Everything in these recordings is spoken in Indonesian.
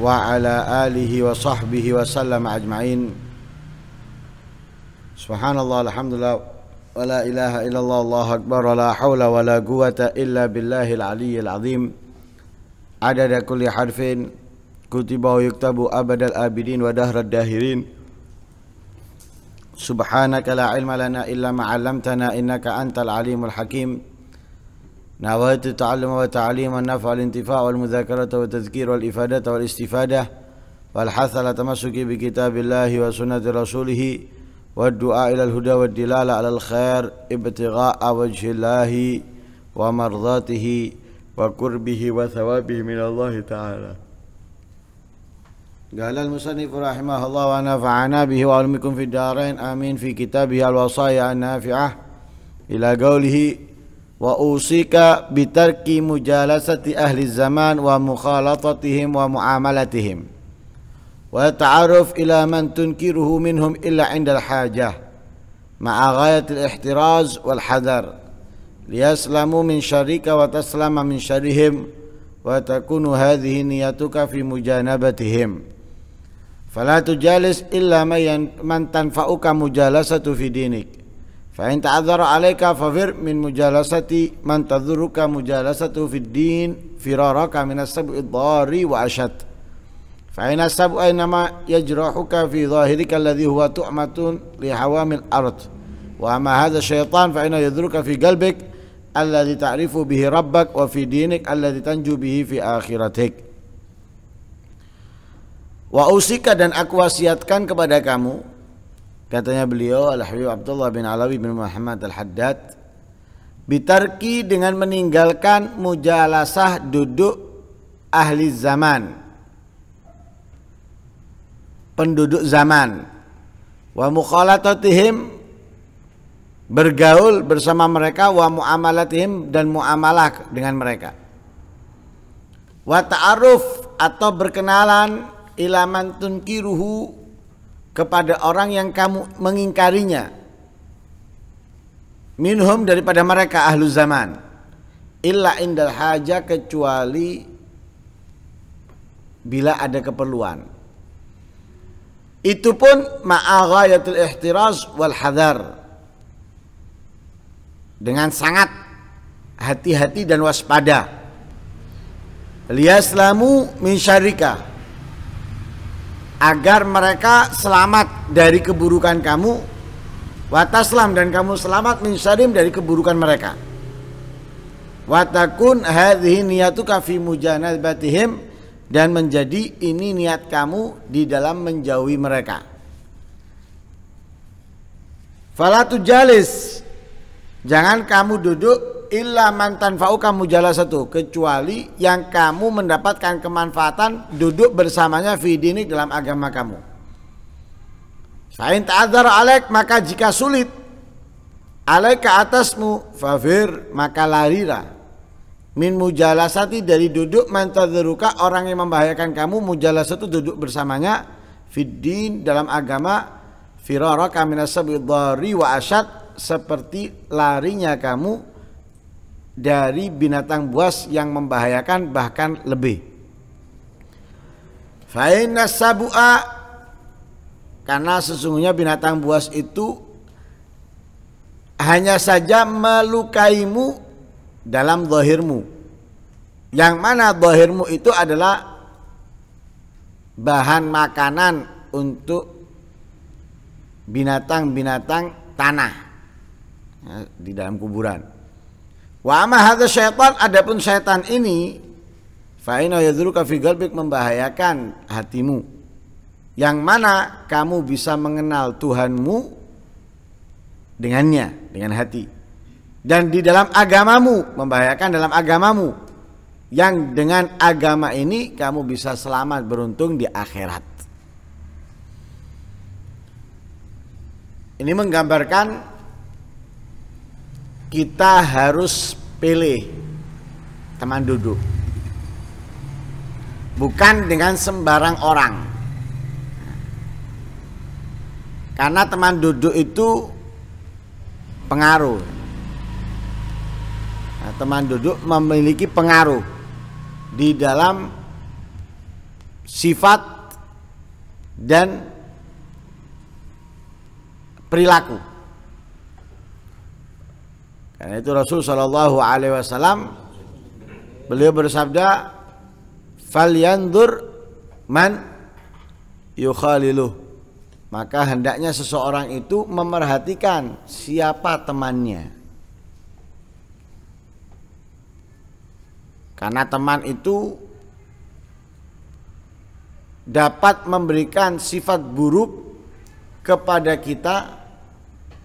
وعلى آله وصحبه وسلم أجمعين سبحان الله الحمد لله ولا إله إلا الله الله أكبر ولا حول ولا قوة إلا بالله العلي العظيم عدد كل حرفين كتب ويكتب أبد الآبدين ودهر الداهرين سبحانك لا علم لنا إلا ما علمتنا إنك أنت العليم الحكيم نويت التعلم والتعليم والنفع والانتفاع والمذاكرة والتذكير والإفادة والاستفادة والحث على التمسك بكتاب الله وسنة رسوله والدعاء إلى الهدى والدلالة على الخير ابتغاء وجه الله ومرضاته وقربه وثوابه من الله تعالى قال المصنف رحمه الله ونفعنا به وعلمكم في الدارين آمين في كتابه الوصايا النافعة إلى قوله وأوصيك بترك مجالسة أهل الزمان ومخالطتهم ومعاملتهم والتعرف إلى من تنكره منهم إلا عند الحاجة مع غاية الاحتراز والحذر ليسلموا من شرك وتسلم من شرهم وتكون هذه نيتك في مجانبتهم فلا تجالس إلا من تنفعك مجالسة في دينك فإن تعذر عليك ففر من مجالسة من تذرك مجالسته في الدين فرارك من السبع الضار وأشد فإن السبع إنما يجرحك في ظاهرك الذي هو تؤمة لحوام الأرض وأما هذا الشيطان فإنه يذرك في قلبك الذي تعرف به ربك وفي دينك الذي تنجو به في آخرتك وأوصيك دن dan aku wasiatkan kepada kamu Katanya beliau Al-Habib Abdullah bin Alawi bin Muhammad Al-Haddad Bitarki dengan meninggalkan mujalasah duduk ahli zaman Penduduk zaman Wa muqalatatihim Bergaul bersama mereka Wa mu'amalatihim dan mu'amalah dengan mereka Wa ta'aruf atau berkenalan Ilaman tunkiruhu kepada orang yang kamu mengingkarinya minhum daripada mereka ahlu zaman illa indal haja kecuali bila ada keperluan itu pun ma'aghayatul ihtiraz wal hadar dengan sangat hati-hati dan waspada liaslamu min syarikah agar mereka selamat dari keburukan kamu wataslam dan kamu selamat minsarim dari keburukan mereka watakun hadhi niyatuka fi batihim dan menjadi ini niat kamu di dalam menjauhi mereka falatu jalis jangan kamu duduk illa mantan fau kamu jala satu kecuali yang kamu mendapatkan kemanfaatan duduk bersamanya dini dalam agama kamu. Fa'in ta'adhar alaik maka jika sulit alaik ke atasmu fafir maka larira min mujalasati dari duduk mantadruka orang yang membahayakan kamu satu duduk bersamanya fiddin dalam agama firara kamina sabidhari wa asyad seperti larinya kamu dari binatang buas yang membahayakan bahkan lebih. Faina sabua karena sesungguhnya binatang buas itu hanya saja melukaimu dalam zahirmu. Yang mana zahirmu itu adalah bahan makanan untuk binatang-binatang tanah ya, di dalam kuburan. Wa syaitan adapun syaitan ini fa inna yadruka fi qalbik membahayakan hatimu. Yang mana kamu bisa mengenal Tuhanmu dengannya, dengan hati. Dan di dalam agamamu membahayakan dalam agamamu yang dengan agama ini kamu bisa selamat beruntung di akhirat. Ini menggambarkan kita harus pilih teman duduk. Bukan dengan sembarang orang. Karena teman duduk itu pengaruh. Nah, teman duduk memiliki pengaruh di dalam sifat dan perilaku. Karena itu Rasul Shallallahu Alaihi Wasallam beliau bersabda, "Falyandur man yukhaliluh." Maka hendaknya seseorang itu memerhatikan siapa temannya. Karena teman itu dapat memberikan sifat buruk kepada kita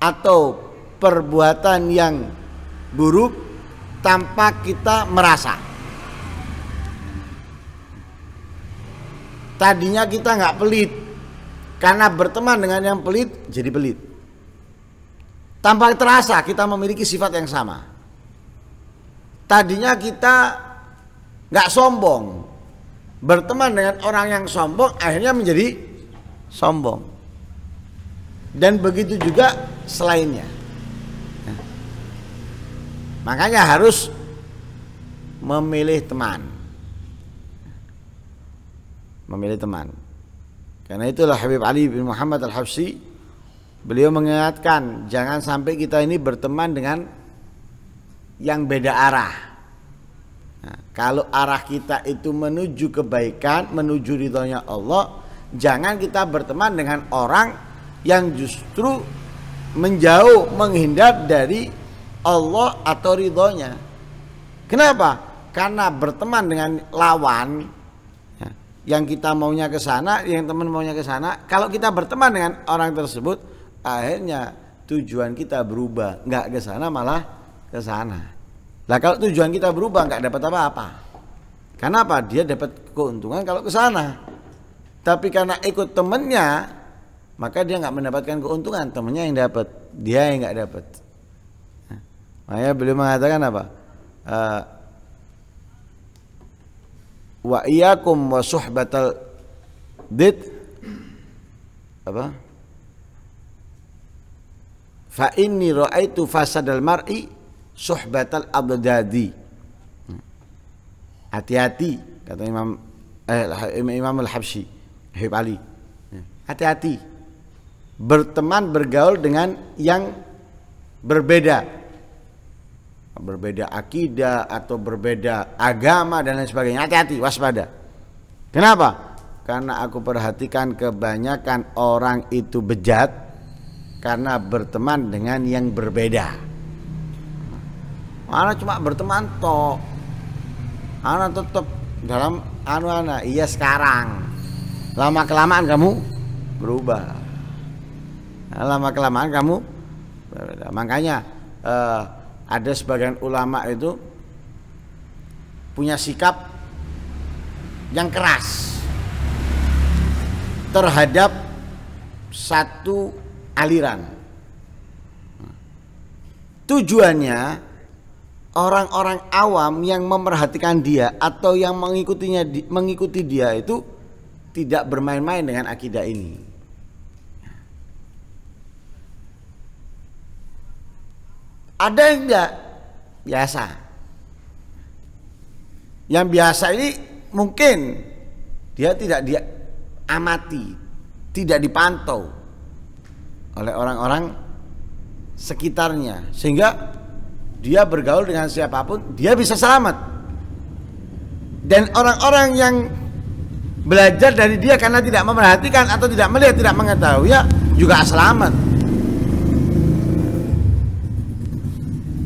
atau perbuatan yang buruk tanpa kita merasa. Tadinya kita nggak pelit, karena berteman dengan yang pelit jadi pelit. Tanpa terasa kita memiliki sifat yang sama. Tadinya kita nggak sombong, berteman dengan orang yang sombong akhirnya menjadi sombong. Dan begitu juga selainnya. Makanya harus memilih teman. Memilih teman. Karena itulah Habib Ali bin Muhammad al Habsi beliau mengingatkan jangan sampai kita ini berteman dengan yang beda arah. Nah, kalau arah kita itu menuju kebaikan, menuju ridhonya Allah, jangan kita berteman dengan orang yang justru menjauh menghindar dari Allah atau ridhonya. Kenapa? Karena berteman dengan lawan ya, yang kita maunya ke sana, yang teman maunya ke sana. Kalau kita berteman dengan orang tersebut, akhirnya tujuan kita berubah, nggak ke sana malah ke sana. Lah kalau tujuan kita berubah nggak dapat apa-apa. Karena apa? Dia dapat keuntungan kalau ke sana. Tapi karena ikut temennya, maka dia nggak mendapatkan keuntungan. Temennya yang dapat, dia yang nggak dapat. Makanya beliau mengatakan apa? Eh, wa iyyakum wa suhbatal did apa? Fa inni ra'aitu fasadal mar'i suhbatal abdadi. Hati-hati kata Imam eh, Imam Al-Habsyi, Habib Ali. Ya. Hati-hati berteman bergaul dengan yang berbeda berbeda akidah atau berbeda agama dan lain sebagainya hati-hati waspada kenapa karena aku perhatikan kebanyakan orang itu bejat karena berteman dengan yang berbeda mana cuma berteman toh anak tetap dalam anu anak iya sekarang lama kelamaan kamu berubah lama kelamaan kamu berbeda. makanya uh, ada sebagian ulama itu punya sikap yang keras terhadap satu aliran. Tujuannya orang-orang awam yang memperhatikan dia atau yang mengikutinya mengikuti dia itu tidak bermain-main dengan akidah ini. Ada yang enggak? Biasa. Yang biasa ini mungkin dia tidak dia amati, tidak dipantau oleh orang-orang sekitarnya sehingga dia bergaul dengan siapapun dia bisa selamat dan orang-orang yang belajar dari dia karena tidak memperhatikan atau tidak melihat tidak mengetahui ya juga selamat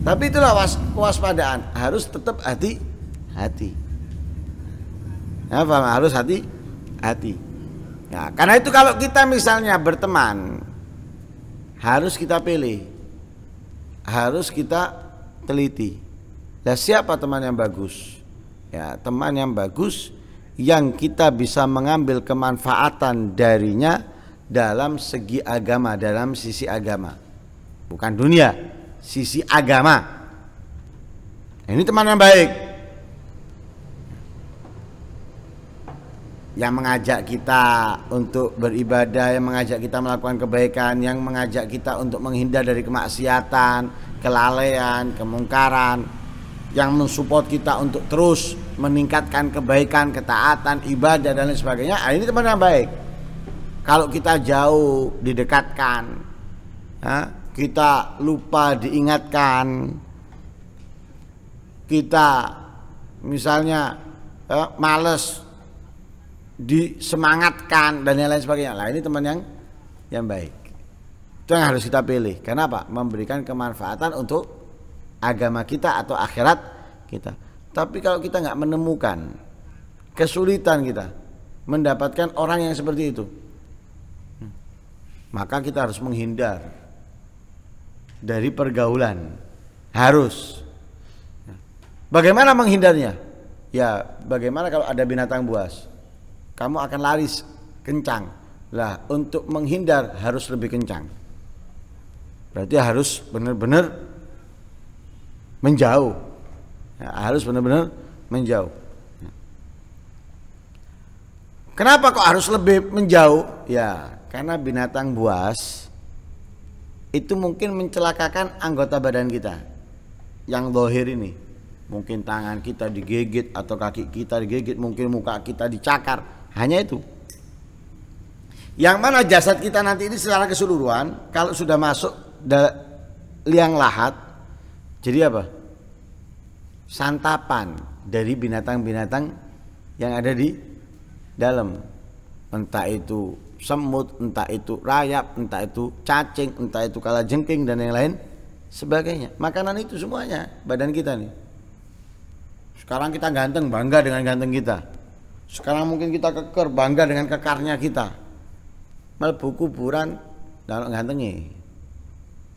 Tapi itulah was, waspadaan harus tetap hati hati. Apa ya, harus hati hati. Nah, karena itu kalau kita misalnya berteman harus kita pilih. Harus kita teliti. Nah, siapa teman yang bagus? Ya, teman yang bagus yang kita bisa mengambil kemanfaatan darinya dalam segi agama, dalam sisi agama. Bukan dunia sisi agama. Ini teman yang baik. Yang mengajak kita untuk beribadah, yang mengajak kita melakukan kebaikan, yang mengajak kita untuk menghindar dari kemaksiatan, kelalaian, kemungkaran, yang mensupport kita untuk terus meningkatkan kebaikan, ketaatan, ibadah dan lain sebagainya. Ah, ini teman yang baik. Kalau kita jauh didekatkan, ah, kita lupa diingatkan kita misalnya eh, males disemangatkan dan yang lain sebagainya lah ini teman yang yang baik itu yang harus kita pilih kenapa memberikan kemanfaatan untuk agama kita atau akhirat kita tapi kalau kita nggak menemukan kesulitan kita mendapatkan orang yang seperti itu hmm, maka kita harus menghindar dari pergaulan. Harus. Bagaimana menghindarnya? Ya, bagaimana kalau ada binatang buas? Kamu akan laris kencang. Lah, untuk menghindar harus lebih kencang. Berarti harus benar-benar menjauh. Ya, harus benar-benar menjauh. Kenapa kok harus lebih menjauh? Ya, karena binatang buas itu mungkin mencelakakan anggota badan kita yang lohir ini mungkin tangan kita digigit atau kaki kita digigit mungkin muka kita dicakar hanya itu yang mana jasad kita nanti ini secara keseluruhan kalau sudah masuk liang lahat jadi apa santapan dari binatang-binatang yang ada di dalam entah itu semut, entah itu rayap, entah itu cacing, entah itu kala jengking dan yang lain sebagainya. Makanan itu semuanya badan kita nih. Sekarang kita ganteng, bangga dengan ganteng kita. Sekarang mungkin kita keker, bangga dengan kekarnya kita. Melbu kuburan, dan gantengnya.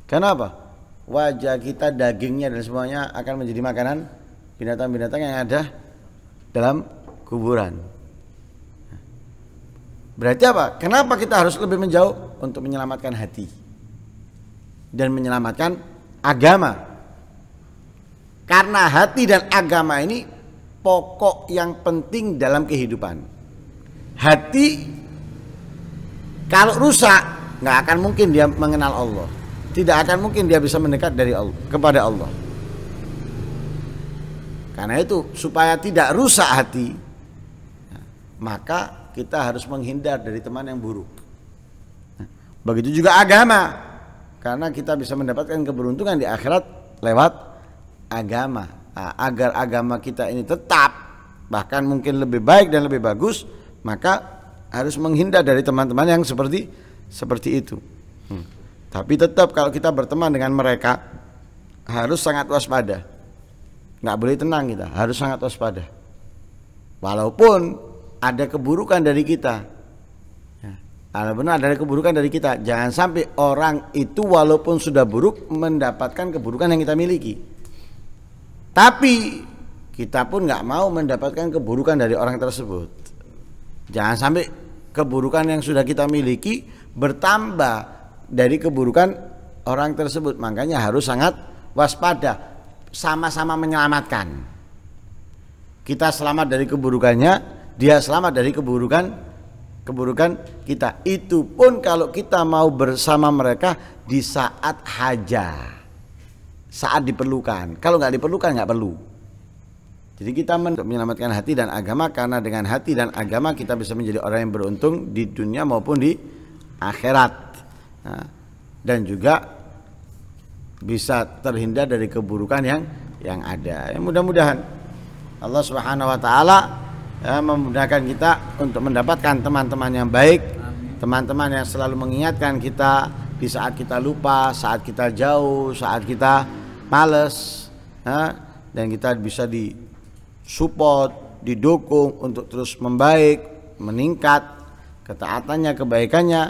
Kenapa? Wajah kita, dagingnya dan semuanya akan menjadi makanan binatang-binatang yang ada dalam kuburan. Berarti apa? Kenapa kita harus lebih menjauh untuk menyelamatkan hati dan menyelamatkan agama? Karena hati dan agama ini pokok yang penting dalam kehidupan. Hati kalau rusak nggak akan mungkin dia mengenal Allah, tidak akan mungkin dia bisa mendekat dari Allah kepada Allah. Karena itu supaya tidak rusak hati, maka kita harus menghindar dari teman yang buruk. Begitu juga agama, karena kita bisa mendapatkan keberuntungan di akhirat lewat agama. Nah, agar agama kita ini tetap, bahkan mungkin lebih baik dan lebih bagus, maka harus menghindar dari teman-teman yang seperti seperti itu. Hmm. Tapi tetap kalau kita berteman dengan mereka harus sangat waspada. Nggak boleh tenang kita, harus sangat waspada. Walaupun ada keburukan dari kita. Ya. Ada benar ada keburukan dari kita. Jangan sampai orang itu walaupun sudah buruk mendapatkan keburukan yang kita miliki. Tapi kita pun nggak mau mendapatkan keburukan dari orang tersebut. Jangan sampai keburukan yang sudah kita miliki bertambah dari keburukan orang tersebut. Makanya harus sangat waspada, sama-sama menyelamatkan. Kita selamat dari keburukannya, dia selamat dari keburukan keburukan kita. Itu pun kalau kita mau bersama mereka di saat haja, saat diperlukan. Kalau nggak diperlukan nggak perlu. Jadi kita menyelamatkan hati dan agama karena dengan hati dan agama kita bisa menjadi orang yang beruntung di dunia maupun di akhirat. Nah, dan juga bisa terhindar dari keburukan yang yang ada. Ya, mudah-mudahan Allah Subhanahu wa taala ya, memudahkan kita untuk mendapatkan teman-teman yang baik, teman-teman yang selalu mengingatkan kita di saat kita lupa, saat kita jauh, saat kita males, ya, dan kita bisa di support, didukung untuk terus membaik, meningkat ketaatannya, kebaikannya,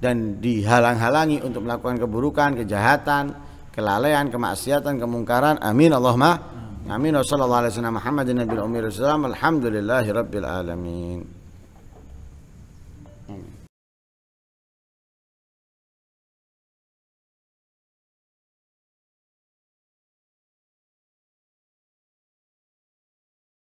dan dihalang-halangi untuk melakukan keburukan, kejahatan, kelalaian, kemaksiatan, kemungkaran. Amin Allahumma آمين وصلى الله على سيدنا محمد النبي الأمير السلام الحمد لله رب العالمين آمين.